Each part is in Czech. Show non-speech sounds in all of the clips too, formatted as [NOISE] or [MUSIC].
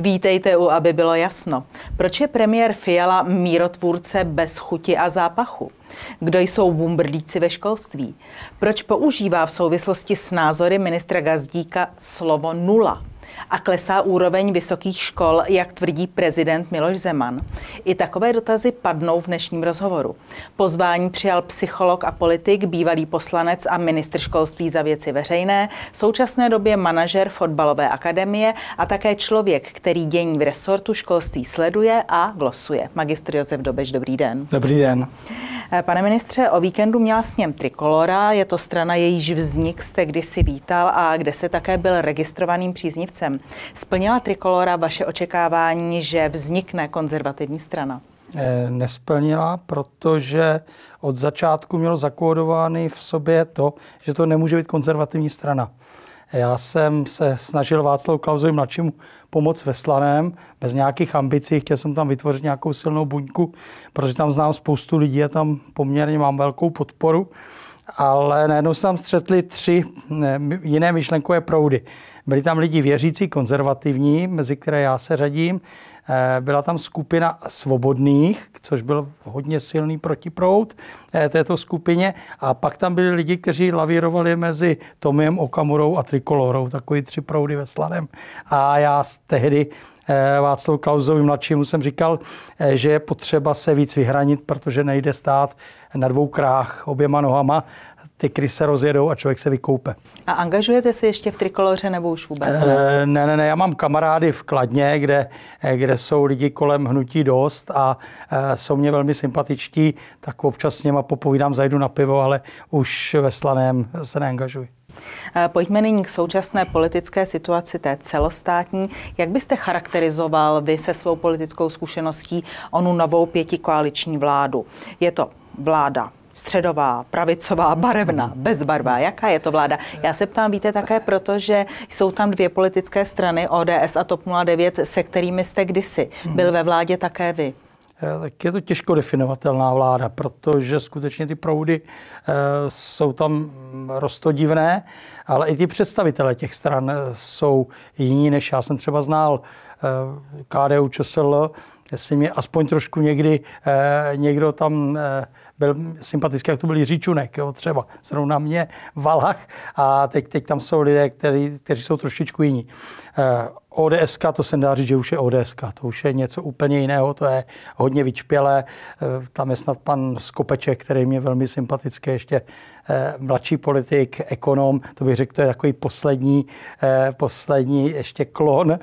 Vítejte u, aby bylo jasno. Proč je premiér Fiala mírotvůrce bez chuti a zápachu? Kdo jsou bumbrlíci ve školství? Proč používá v souvislosti s názory ministra Gazdíka slovo nula? a klesá úroveň vysokých škol, jak tvrdí prezident Miloš Zeman. I takové dotazy padnou v dnešním rozhovoru. Pozvání přijal psycholog a politik, bývalý poslanec a ministr školství za věci veřejné, v současné době manažer fotbalové akademie a také člověk, který dění v resortu školství sleduje a glosuje. Magistr Josef Dobež, dobrý den. Dobrý den. Eh, pane ministře, o víkendu měla s něm Trikolora, je to strana, jejíž vznik jste kdysi vítal a kde se také byl registrovaným příznivcem. Splnila Trikolora vaše očekávání, že vznikne konzervativní strana? Eh, nesplnila, protože od začátku mělo zakódovány v sobě to, že to nemůže být konzervativní strana. Já jsem se snažil Václavu Klauzovi mladším pomoct ve Slaném, bez nějakých ambicí, chtěl jsem tam vytvořit nějakou silnou buňku, protože tam znám spoustu lidí a tam poměrně mám velkou podporu ale najednou se tam střetly tři jiné myšlenkové proudy. Byli tam lidi věřící, konzervativní, mezi které já se řadím, Eh, byla tam skupina svobodných, což byl hodně silný protiprout eh, této skupině. A pak tam byli lidi, kteří lavírovali mezi Tomiem Okamurou a Trikolorou, takový tři proudy ve slanem. A já tehdy eh, Václav Klausovi mladšímu jsem říkal, že je potřeba se víc vyhranit, protože nejde stát na dvou krách oběma nohama ty kry se rozjedou a člověk se vykoupe. A angažujete se ještě v trikoloře nebo už vůbec ne? Eh, ne, ne, ne, já mám kamarády v Kladně, kde, eh, kde jsou lidi kolem hnutí dost a eh, jsou mě velmi sympatičtí, tak občas s něma popovídám, zajdu na pivo, ale už ve Slaném se neangažuji. Pojďme nyní k současné politické situaci, té celostátní. Jak byste charakterizoval vy se svou politickou zkušeností onu novou pětikoaliční vládu? Je to vláda středová, pravicová, barevná, hmm. bezbarvá. Jaká je to vláda? Já se ptám, víte také proto, že jsou tam dvě politické strany, ODS a TOP 09, se kterými jste kdysi hmm. byl ve vládě také vy. Eh, tak je to těžko definovatelná vláda, protože skutečně ty proudy eh, jsou tam mm, rostodivné, ale i ty představitelé těch stran eh, jsou jiní, než já jsem třeba znal KDU ČSL, jestli mě aspoň trošku někdy eh, někdo tam eh, byl sympatický, jak to byl Jiříčunek, jo, třeba zrovna mě Valach, a teď, teď tam jsou lidé, který, kteří jsou trošičku jiní. Eh, ODS, to se dá říct, že už je ODS, to už je něco úplně jiného, to je hodně vyčpělé. E, tam je snad pan Skopeček, který mě velmi sympatický, ještě e, mladší politik, ekonom, to bych řekl, to je takový poslední, e, poslední ještě klon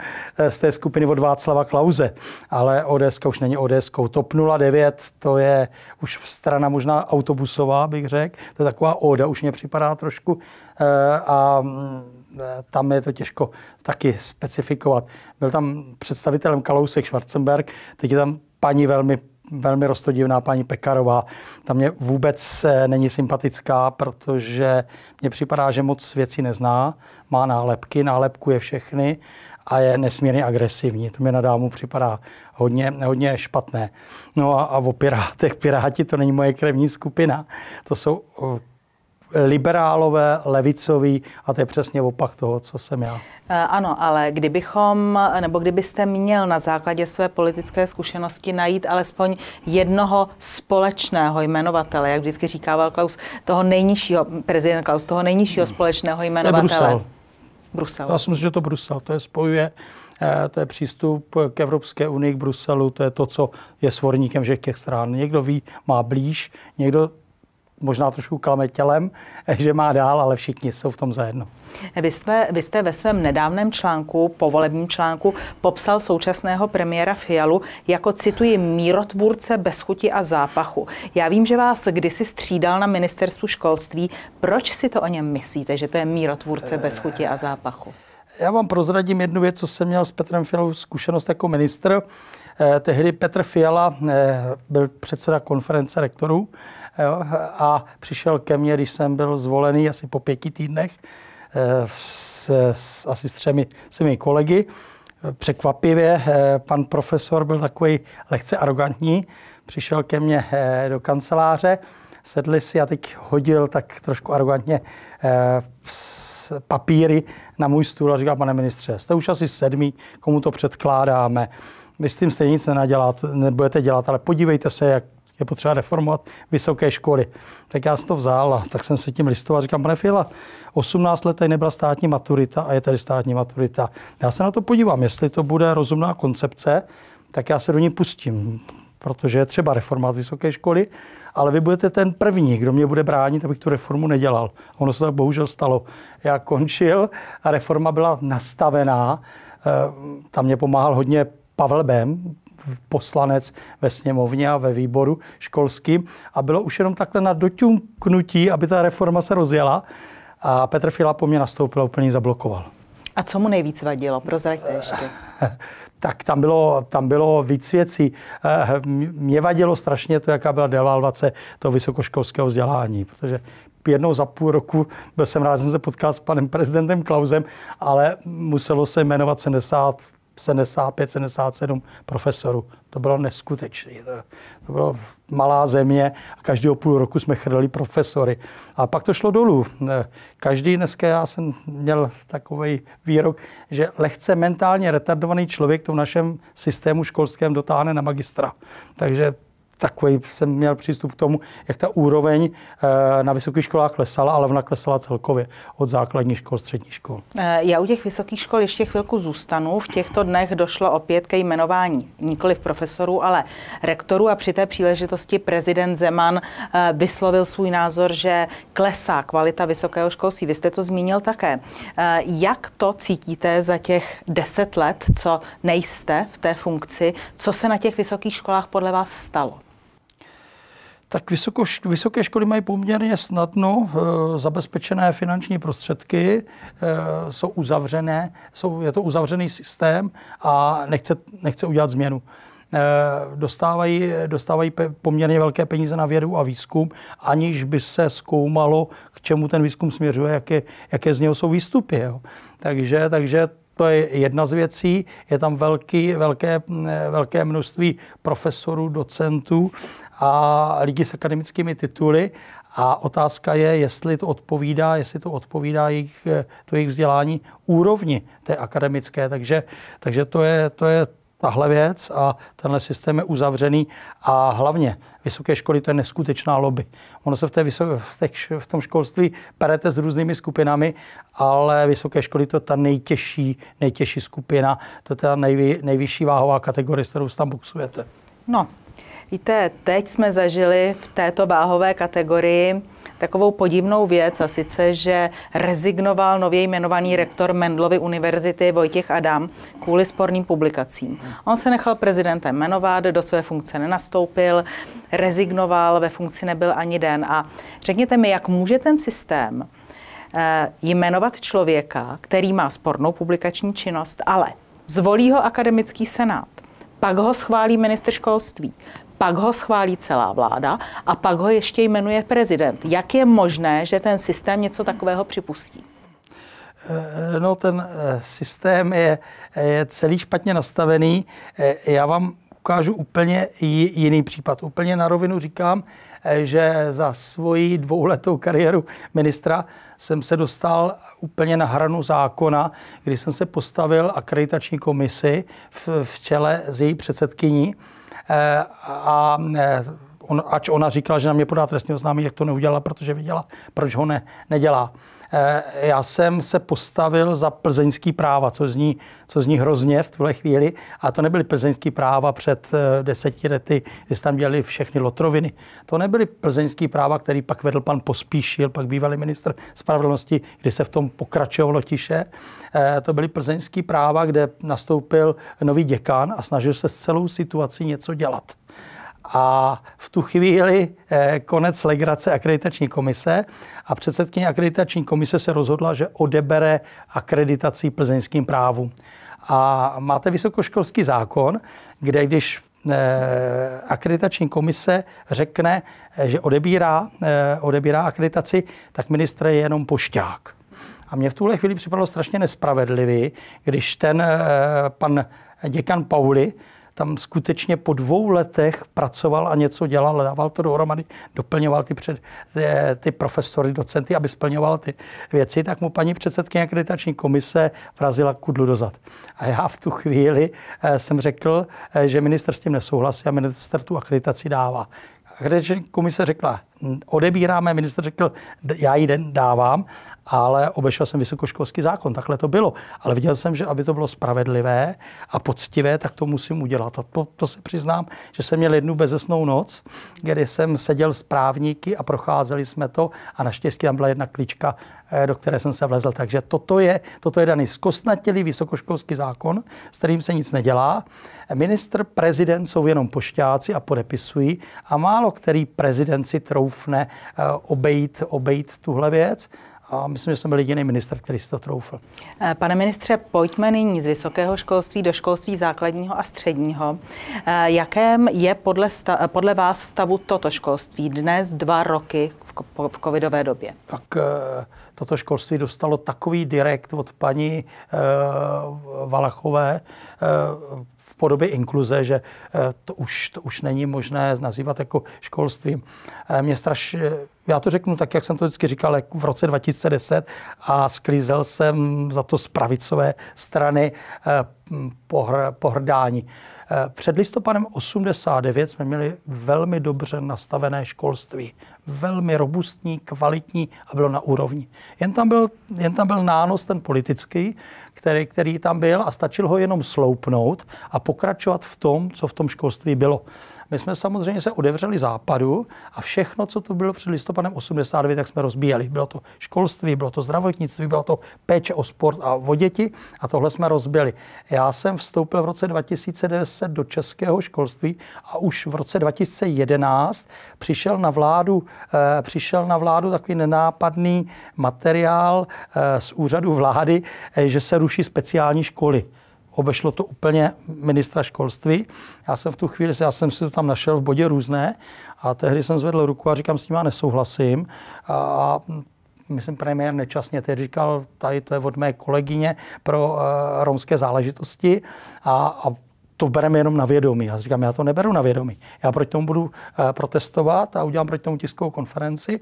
z té skupiny od Václava Klauze. Ale ODS už není ODS. TOP 09, to je už strana možná autobusová, bych řekl. To je taková ODA, už mě připadá trošku. A mm, Eh, tam je to těžko taky specifikovat. Byl tam představitelem Kalousek Schwarzenberg, teď je tam paní velmi velmi rostodivná paní Pekarová. Ta mě vůbec eh, není sympatická, protože mně připadá, že moc věcí nezná. Má nálepky, je všechny a je nesmírně agresivní. To mi na dámu připadá hodně, hodně špatné. No a, a o Pirátech. Piráti to není moje krevní skupina. To jsou eh, liberálové, levicoví a to je přesně opak toho, co jsem já. Eh, ano, ale kdybychom, nebo kdybyste měl na základě své politické zkušenosti najít alespoň jednoho společného jmenovatele, jak vždycky říkával Klaus, toho nejnižšího, prezident Klaus, toho nejnižšího společného jmenovatele. To je Brusel. Brusel. Já si myslím, že to Brusel, to je spojuje eh, to je přístup k Evropské unii, k Bruselu, to je to, co je svorníkem všech těch stran. Někdo ví, má blíž, někdo možná trošku tělem, [LAUGHS] že má dál, ale všichni jsou v tom zajedno. Vy jste, vy jste ve svém nedávném článku, povolebním článku, popsal současného premiéra Fialu jako, cituji, mírotvůrce bez chuti a zápachu. Já vím, že vás kdysi střídal na ministerstvu školství. Proč si to o něm myslíte, že to je mírotvůrce bez chuti a zápachu? Já vám prozradím jednu věc, co jsem měl s Petrem Fialou zkušenost jako ministr. Eh, tehdy Petr Fiala eh, byl předseda konference rektorů Jo? A přišel ke mně, když jsem byl zvolený asi po pěti týdnech, eh, s, s, asi s třemi svými kolegy. Překvapivě eh, pan profesor byl takový lehce arrogantní, přišel ke mně eh, do kanceláře, sedli si a teď hodil tak trošku arrogantně papíry na můj stůl a říkal, pane ministře, jste už asi sedmý, komu to předkládáme. my s tím stejně nic nenadělat, nebudete dělat, ale podívejte se, jak je potřeba reformovat vysoké školy. Tak já jsem to vzal a tak jsem se tím listoval. Říkám, pane Fila, 18 let tady nebyla státní maturita a je tady státní maturita. Já se na to podívám, jestli to bude rozumná koncepce, tak já se do ní pustím, protože je třeba reformovat vysoké školy, ale vy budete ten první, kdo mě bude bránit, abych tu reformu nedělal. Ono se tak bohužel stalo. Já končil a reforma byla nastavená. Eh, tam mě pomáhal hodně Pavel Bem, poslanec ve sněmovně a ve výboru školským. A bylo už jenom takhle na doťunknutí, aby ta reforma se rozjela. A Petr Fila po mě nastoupil a úplně zablokoval. A co mu nejvíc vadilo? Prozraďte ještě. [LAUGHS] tak tam bylo, tam bylo víc věcí. Eh, hm, mě vadilo strašně to, jaká byla devalvace toho vysokoškolského vzdělání, protože jednou za půl roku byl jsem rád, jsem se potkal s panem prezidentem Klausem, ale muselo se jmenovat 70 75-77 profesorů. To bylo neskutečné. To, to bylo malá země a každého půl roku jsme chrlili profesory. A pak to šlo dolů. Každý dneska, já jsem měl takový výrok, že lehce mentálně retardovaný člověk to v našem systému školském dotáhne na magistra. Takže takový jsem měl přístup k tomu, jak ta úroveň eh, na vysokých školách klesala, ale ona klesala celkově od základní škol, střední škol. Eh, já u těch vysokých škol ještě chvilku zůstanu. V těchto dnech došlo opět ke jmenování nikoli profesorů, ale rektorů a při té příležitosti prezident Zeman eh, vyslovil svůj názor, že klesá kvalita vysokého školství. Vy jste to zmínil také. Jak to cítíte za těch deset let, co nejste v té funkci? Co se na těch vysokých školách podle vás stalo? tak vysoko, vysoké školy mají poměrně snadno e, zabezpečené finanční prostředky, e, jsou uzavřené, jsou, je to uzavřený systém a nechce, nechce udělat změnu eh, dostávají, dostávají poměrně velké peníze na vědu a výzkum, aniž by se zkoumalo, k čemu ten výzkum směřuje, jaké, jaké z něho jsou výstupy. Jo. Takže, takže to je jedna z věcí. Je tam velký, velké, velké množství profesorů, docentů a lidí s akademickými tituly. A otázka je, jestli to odpovídá, jestli to odpovídá jejich, to jejich vzdělání úrovni té akademické. Takže, takže to, je, to je tahle věc a tenhle systém je uzavřený a hlavně vysoké školy to je neskutečná lobby. Ono se v, té vysoké, v, té, v tom školství perete s různými skupinami, ale vysoké školy to je ta nejtěžší, nejtěžší skupina, to je ta nejvy, nejvyšší váhová kategorie, s kterou tam boxujete. No, Víte, teď jsme zažili v této váhové kategorii takovou podivnou věc, a sice, že rezignoval nově jmenovaný rektor Mendlovy univerzity Vojtěch Adam kvůli sporným publikacím. On se nechal prezidentem jmenovat, do své funkce nenastoupil, rezignoval, ve funkci nebyl ani den. A řekněte mi, jak může ten systém eh, jmenovat člověka, který má spornou publikační činnost, ale zvolí ho akademický senát pak ho schválí minister školství, pak ho schválí celá vláda a pak ho ještě jmenuje prezident. Jak je možné, že ten systém něco takového připustí? No, ten eh, systém je, je celý špatně nastavený. Eh, já vám ukážu úplně jiný případ. Úplně na rovinu říkám, eh, že za svoji dvouletou kariéru ministra jsem se dostal úplně na hranu zákona, kdy jsem se postavil akreditační komisi v, v čele s její předsedkyní eh, a eh, on, ač ona říkala, že na mě podá trestní oznámení, jak to neudělala, protože viděla, proč ho ne, nedělá. Eh, já jsem se postavil za plzeňský práva, co zní, co zní hrozně v tuhle chvíli. A to nebyly plzeňský práva před eh, deseti lety, kdy tam dělali všechny lotroviny. To nebyly plzeňský práva, který pak vedl pan Pospíšil, pak bývalý ministr spravedlnosti, kdy se v tom pokračovalo tiše. Eh, to byly plzeňský práva, kde nastoupil nový děkan a snažil se s celou situací něco dělat. A v tu chvíli eh, konec legrace akreditační komise a předsedkyně akreditační komise se rozhodla, že odebere akreditací plzeňským právu. A máte vysokoškolský zákon, kde když eh, akreditační komise řekne, eh, že odebírá, odebírá akreditaci, tak ministr je jenom pošťák. A mě v tuhle chvíli připadalo strašně nespravedlivý, když ten pan děkan Pauli tam skutečně po dvou letech pracoval a něco dělal, dával to dohromady, doplňoval ty, před, eh, ty profesory, docenty, aby splňoval ty věci, tak mu paní předsedkyně akreditační komise vrazila kudlu dozad. A já v tu chvíli eh, jsem řekl, eh, že minister s tím nesouhlasí a minister tu akreditaci dává akreditační komise řekla, odebíráme, minister řekl, já ji dávám ale obešel jsem vysokoškolský zákon, takhle to bylo. Ale viděl jsem, že aby to bylo spravedlivé a poctivé, tak to musím udělat. A to, to se přiznám, že jsem měl jednu bezesnou noc, kdy jsem seděl s právníky a procházeli jsme to a naštěstí tam byla jedna klíčka, eh, do které jsem se vlezl. Takže toto je, toto je daný zkostnatělý vysokoškolský zákon, s kterým se nic nedělá. Minister, prezident jsou jenom pošťáci a podepisují a málo který prezident si troufne eh, obejít, obejít tuhle věc a myslím, že jsem byl jediný minister, který si to troufl. Eh, pane ministře, pojďme nyní z vysokého školství do školství základního a středního. Eh, jakém je podle, sta- eh, podle vás stavu toto školství dnes dva roky v, ko- v covidové době? Tak toto školství dostalo takový direkt od paní Valachové, v podobě inkluze, že eh, to už, to už není možné nazývat jako školstvím. Eh, mě straš, eh, já to řeknu tak, jak jsem to vždycky říkal, jak v roce 2010 a sklízel jsem za to z pravicové strany pohr, pohrdání. Před listopadem 89 jsme měli velmi dobře nastavené školství. Velmi robustní, kvalitní a bylo na úrovni. Jen tam byl, jen tam byl nános ten politický, který, který tam byl a stačil ho jenom sloupnout a pokračovat v tom, co v tom školství bylo. My jsme samozřejmě se odevřeli západu a všechno, co tu bylo před listopadem 89, tak jsme rozbíjeli. Bylo to školství, bylo to zdravotnictví, bylo to péče o sport a o děti a tohle jsme rozbili. Já jsem vstoupil v roce 2010 do českého školství a už v roce 2011 přišel na vládu, eh, přišel na vládu takový nenápadný materiál eh, z úřadu vlády, eh, že se ruší speciální školy obešlo to úplně ministra školství. Já jsem v tu chvíli, já jsem si to tam našel v bodě různé a tehdy jsem zvedl ruku a říkám, s tím já nesouhlasím. A myslím, premiér nečasně teď říkal, tady to je od mé kolegyně pro uh, romské záležitosti a, a to bereme jenom na vědomí. Já říkám, já to neberu na vědomí. Já proti tomu budu uh, protestovat a udělám proti tomu tiskovou konferenci.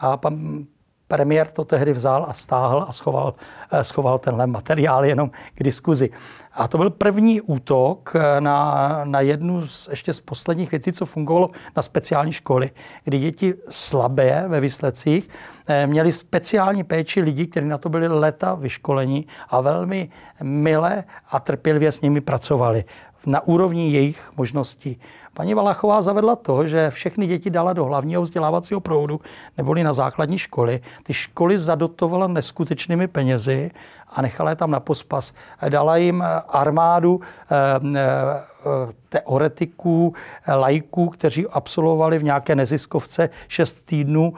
A pan Premiér to tehdy vzal a stáhl a schoval, eh, schoval tenhle materiál jenom k diskuzi. A to byl první útok eh, na, na jednu z ještě z posledních věcí, co fungovalo na speciální školy, kdy děti slabé ve výsledcích eh, měli speciální péči lidí, kteří na to byli leta vyškoleni a velmi milé a trpělivě s nimi pracovali na úrovni jejich možností. Paní Valachová zavedla to, že všechny děti dala do hlavního vzdělávacího proudu, neboli na základní školy. Ty školy zadotovala neskutečnými penězi a nechala je tam na pospas. Dala jim eh, armádu eh, eh, teoretiků, lajků, kteří absolvovali v nějaké neziskovce 6 týdnů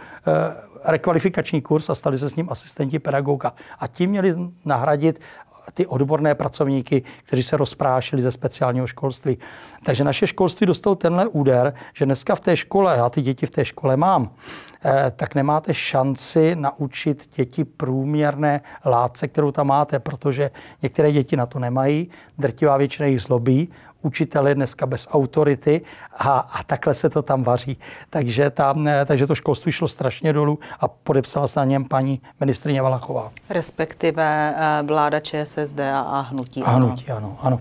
rekvalifikační kurz a stali se s ním asistenti pedagoga. A ti měli nahradit ty odborné pracovníky, kteří se rozprášili ze speciálního školství. Takže naše školství dostalo tenhle úder, že dneska v té škole, já ty děti v té škole mám, eh, tak nemáte šanci naučit děti průměrné látce, kterou tam máte, protože některé děti na to nemají, drtivá většina jich zlobí učitel je dneska bez autority a, a takhle se to tam vaří. Takže, tam, eh, takže to školství šlo strašně dolů a podepsala se na něm paní ministrině Valachová. Respektive eh, vláda ČSSD a hnutí. A hnutí, ano, ano. ano.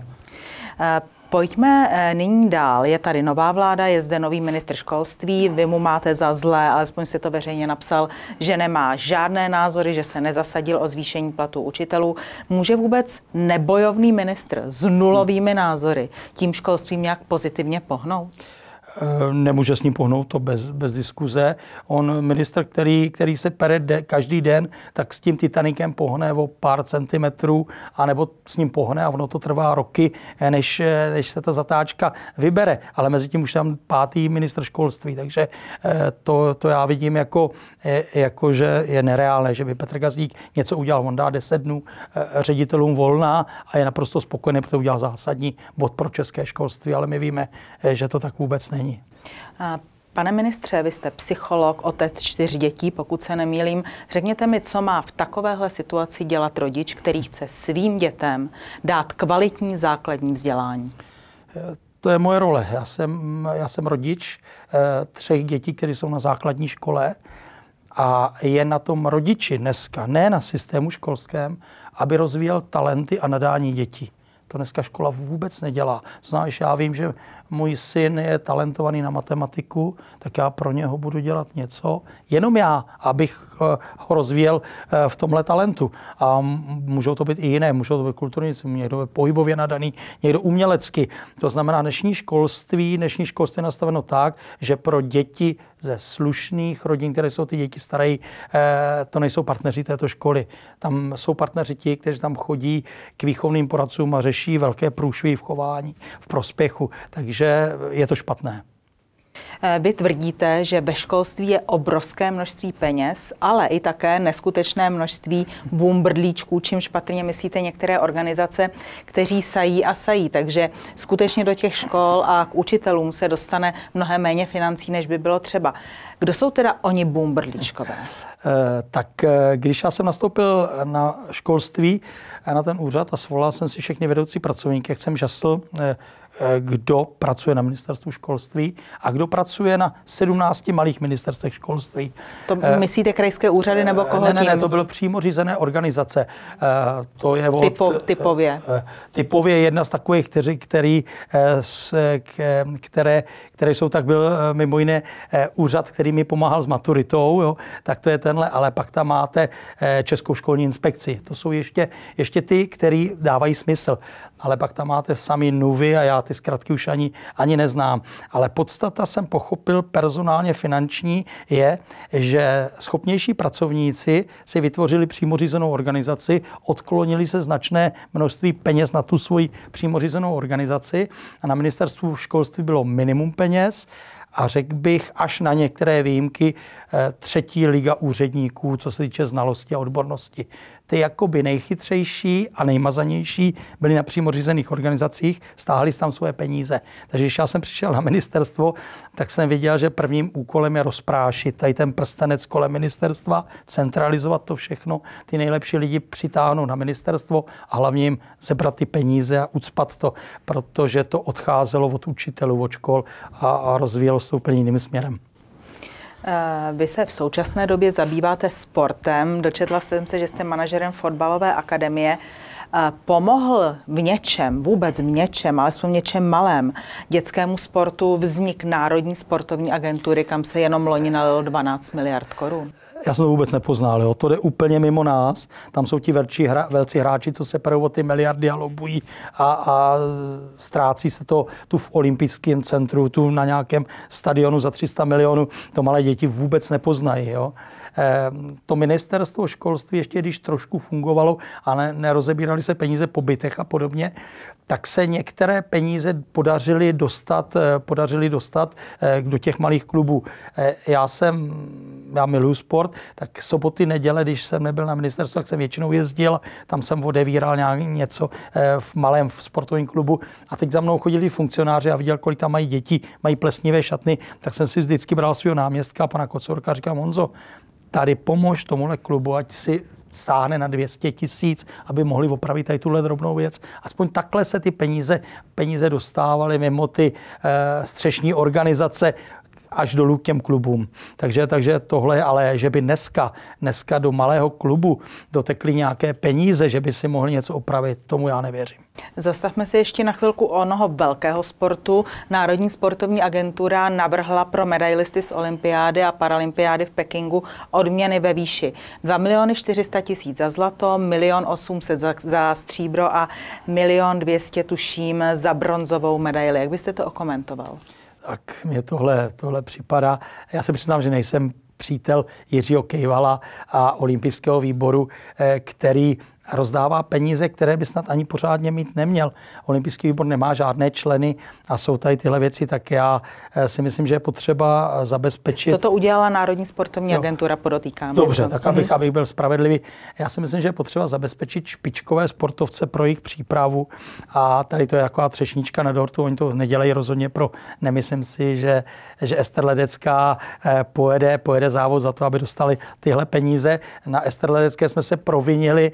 Eh, Pojďme eh, nyní dál. Je tady nová vláda, je zde nový ministr školství. Vy mu máte za zlé, alespoň si to veřejně napsal, že nemá žádné názory, že se nezasadil o zvýšení platu učitelů. Může vůbec nebojovný ministr s nulovými názory tím školstvím nějak pozitivně pohnout? Eh, nemůže s ním pohnout, to bez, bez diskuze. On minister, který, který se pere de, každý den, tak s tím Titanikem pohne o pár centimetrů, anebo s ním pohne a ono to trvá roky, eh, než, eh, než se ta zatáčka vybere. Ale mezi tím už tam pátý minister školství, takže to, to já vidím jako, jako, že je nereálné, že by Petr Gazdík něco udělal. On dá 10 dnů ředitelům volná a je naprosto spokojený, protože udělal zásadní bod pro české školství, ale my víme, že to tak vůbec není. Pane ministře, vy jste psycholog, otec čtyř dětí, pokud se nemýlím. Řekněte mi, co má v takovéhle situaci dělat rodič, který chce svým dětem dát kvalitní základní vzdělání? To je moje role. Já jsem, já jsem rodič eh, třech dětí, které jsou na základní škole a je na tom rodiči dneska, ne na systému školském, aby rozvíjel talenty a nadání dětí. To dneska škola vůbec nedělá. To znamená, že já vím, že můj syn je talentovaný na matematiku, tak já pro něho budu dělat něco, jenom já, abych eh, ho rozvíjel eh, v tomhle talentu. A můžou to být i jiné, můžou to být kulturní, někdo je pohybově nadaný, někdo umělecky. To znamená, dnešní školství, dnešní školství je nastaveno tak, že pro děti ze slušných rodin, které jsou ty děti staré, eh, to nejsou partneři této školy. Tam jsou partneři ti, kteří tam chodí k výchovným poradcům a řeší velké průšvy v chování, v prospěchu. Takže je to špatné. Eh, vy tvrdíte, že ve školství je obrovské množství peněz, ale i také neskutečné množství bumbrlíčků, čímž patrně myslíte některé organizace, kteří sají a sají. Takže skutečně do těch škol a k učitelům se dostane mnohem méně financí, než by bylo třeba. Kdo jsou teda oni bumbrlíčkové? Eh, tak eh, když já jsem nastoupil na školství, na ten úřad a svolal jsem si všechny vedoucí pracovníky, jak jsem žasl Eh, kdo pracuje na ministerstvu školství a kdo pracuje na 17 malých ministerstvech školství. To eh, myslíte krajské úřady nebo eh, koho Ne, ne, ne, to bylo přímo řízené organizace. To je od, Typo, typově. Typově jedna z takových, který, který, které, které jsou, tak byl mimo jiné úřad, který mi pomáhal s maturitou, jo, tak to je tenhle, ale pak tam máte Českou školní inspekci. To jsou ještě, ještě ty, který dávají smysl ale pak tam máte samý nuvy a já ty zkratky už ani, ani neznám. Ale podstata jsem pochopil personálně finanční je, že schopnější pracovníci si vytvořili přímořízenou organizaci, odklonili se značné množství peněz na tu svoji přímořízenou organizaci a na ministerstvu školství bylo minimum peněz a řekl bych až na některé výjimky Eh, třetí liga úředníků, co se týče znalosti a odbornosti. Ty jakoby nejchytřejší a nejmazanější byli na přímo řízených organizacích, stáhli tam svoje peníze. Takže když já jsem přišel na ministerstvo, tak jsem viděl, že prvním úkolem je rozprášit tady ten prstenec kolem ministerstva, centralizovat to všechno, ty nejlepší lidi přitáhnout na ministerstvo a hlavně jim zebrat ty peníze a ucpat to, protože to odcházelo od učitelů, od škol a, a rozvíjelo se úplně jiným směrem. Eh, vy se v současné době zabýváte sportem. Dočetla jsem se, že jste manažerem fotbalové akademie pomohl v něčem, vůbec v něčem, alespoň v něčem malém, dětskému sportu vznik Národní sportovní agentury, kam se jenom loni nalilo 12 miliard korun? Já jsem to vůbec nepoznal, jo. to jde úplně mimo nás. Tam jsou ti velcí, hra, velcí hráči, co se prvou o ty miliardy a lobují a, a ztrácí se to tu v olympijském centru, tu na nějakém stadionu za 300 milionů. To malé děti vůbec nepoznají. Jo. Ehm, to ministerstvo školství, ještě když trošku fungovalo a ne, nerozebírali se peníze po bytech a podobně, tak se některé peníze podařily dostat, podařili dostat eh, eh, do těch malých klubů. Eh, já jsem, já miluji sport, tak soboty, neděle, když jsem nebyl na ministerstvu, tak jsem většinou jezdil, tam jsem odevíral nějak něco v malém sportovním klubu a teď za mnou chodili funkcionáři a viděl, kolik tam mají děti, mají plesnivé šatny, tak jsem si vždycky bral svého náměstka, pana Kocorka, říkám, Honzo, tady pomož tomuhle klubu, ať si sáhne na 200 tisíc, aby mohli opravit tady tuhle drobnou věc. Aspoň takhle se ty peníze, peníze dostávaly mimo ty e, střešní organizace až dolů k těm klubům. Takže, takže tohle, ale že by dneska, dneska do malého klubu dotekly nějaké peníze, že by si mohli něco opravit, tomu já nevěřím. Zastavme se ještě na chvilku onoho velkého sportu. Národní sportovní agentura navrhla pro medailisty z olympiády a paralympiády v Pekingu odměny ve výši 2 miliony 400 tisíc za zlato, 1 800 za, za stříbro a 1 200 tuším za bronzovou medaili. Jak byste to okomentoval? tak mě tohle, tohle připadá. Já se přiznám, že nejsem přítel Jiřího Kejvala a olympijského výboru, eh, který rozdává peníze, které by snad ani pořádně mít neměl. Olympijský výbor nemá žádné členy a jsou tady tyhle věci, tak já eh, si myslím, že je potřeba eh, zabezpečit. Toto udělala Národní sportovní jo. agentura, podotýkám. Dobře, tak mhm. abych, abych byl spravedlivý. Já si myslím, že je potřeba zabezpečit špičkové sportovce pro jejich přípravu a tady to je taková třešnička na dortu, oni to nedělají rozhodně pro, nemyslím si, že, že Ester Ledecká eh, pojede, pojede závod za to, aby dostali tyhle peníze. Na Ester Ledecké jsme se provinili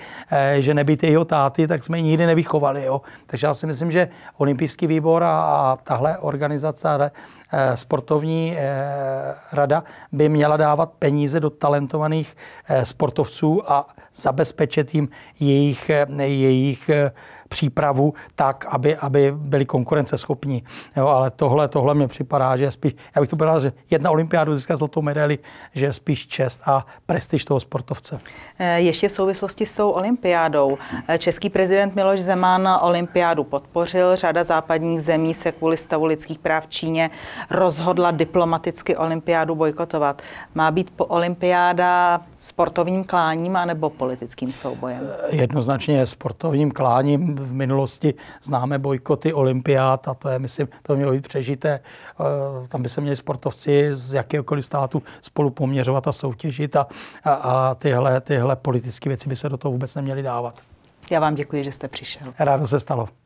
že nebyt jeho táty, tak jsme ji nikdy nevychovali. Jo? Takže já si myslím, že olympijský výbor a, a tahle organizace eh, sportovní eh, rada by měla dávat peníze do talentovaných eh, sportovců a zabezpečit jim jejich, jejich přípravu tak, aby, aby byli konkurenceschopní. Jo, ale tohle, tohle mě připadá, že je spíš, já bych to byl, že jedna olympiádu získá zlatou medaili, že je spíš čest a prestiž toho sportovce. Eh, ještě v souvislosti s tou olympiádou. Eh, český prezident Miloš Zeman olympiádu podpořil. Řada západních zemí se kvůli stavu lidských práv v Číně rozhodla diplomaticky olympiádu bojkotovat. Má být po olympiáda sportovním kláním anebo politickým soubojem? Eh, jednoznačně sportovním kláním v minulosti známe bojkoty olympiád a to je, myslím, to mělo být přežité. Tam eh, by se měli sportovci z jakéhokoliv státu spolu poměřovat a soutěžit a, a, a tyhle, tyhle politické věci by se do toho vůbec neměly dávat. Já vám děkuji, že jste přišel. Rádo se stalo.